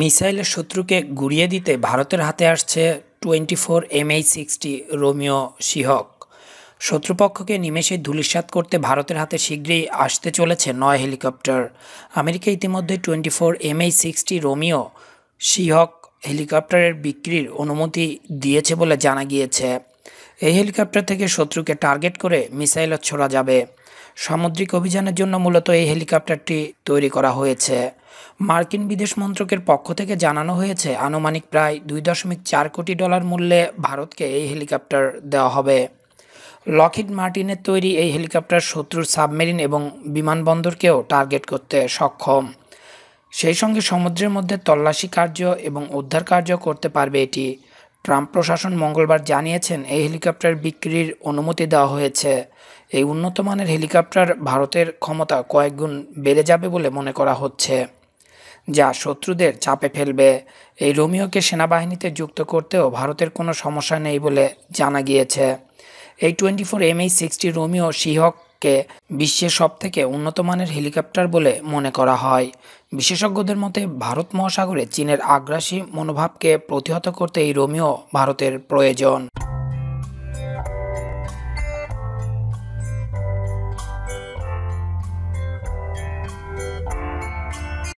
মিসাইলের শত্রুকে গুড়িয়ে দিতে ভারতের হাতে আসছে twenty four MH sixty Romeo Seahawk শত্রুপক্ষকে নিমেষে ধূলিসাত করতে ভারতের হাতে শীঘ্রই আসতে চলেছে নয় হেলিকপ্টার আমেরিকা ইতিমধ্যে twenty four MH sixty Romeo Seahawk হেলিকপ্টারের বিক্রির অনুমতি দিয়েছে বলে জানা গিয়েছে এই হেলিকপ্টার থেকে শত্রুকে টার্গেট করে মিসাইলও ছোড়া যাবে সামুদ্রিক অভিযানের জন্য মূলত এই হেলিকপ্টারটি তৈরি করা হয়েছে মার্কিন বিদেশ মন্ত্রকের পক্ষ থেকে জানানো হয়েছে আনুমানিক প্রায় দুই দশমিক চার কোটি ডলার মূল্যে ভারতকে এই হেলিকপ্টার দেওয়া হবে লকহিড মার্টিনের তৈরি এই হেলিকপ্টার শত্রুর সাবমেরিন এবং বিমানবন্দরকেও টার্গেট করতে সক্ষম সেই সঙ্গে সমুদ্রের মধ্যে তল্লাশি কার্য এবং উদ্ধার কার্য করতে পারবে এটি ট্রাম্প প্রশাসন মঙ্গলবার জানিয়েছেন এই হেলিকপ্টার বিক্রির অনুমতি দেওয়া হয়েছে এই উন্নতমানের হেলিকপ্টার ভারতের ক্ষমতা কয়েকগুণ বেড়ে যাবে বলে মনে করা হচ্ছে যা শত্রুদের চাপে ফেলবে এই রোমিওকে সেনাবাহিনীতে যুক্ত করতেও ভারতের কোনো সমস্যা নেই বলে জানা গিয়েছে এই টোয়েন্টি ফোর এই সিক্সটি রোমিও সিহক কে বিশ্বের সবথেকে উন্নত মানের হেলিকপ্টার বলে মনে করা হয় বিশেষজ্ঞদের মতে ভারত মহাসাগরে চীনের আগ্রাসী মনোভাবকে প্রতিহত করতে এই রোমিও ভারতের প্রয়োজন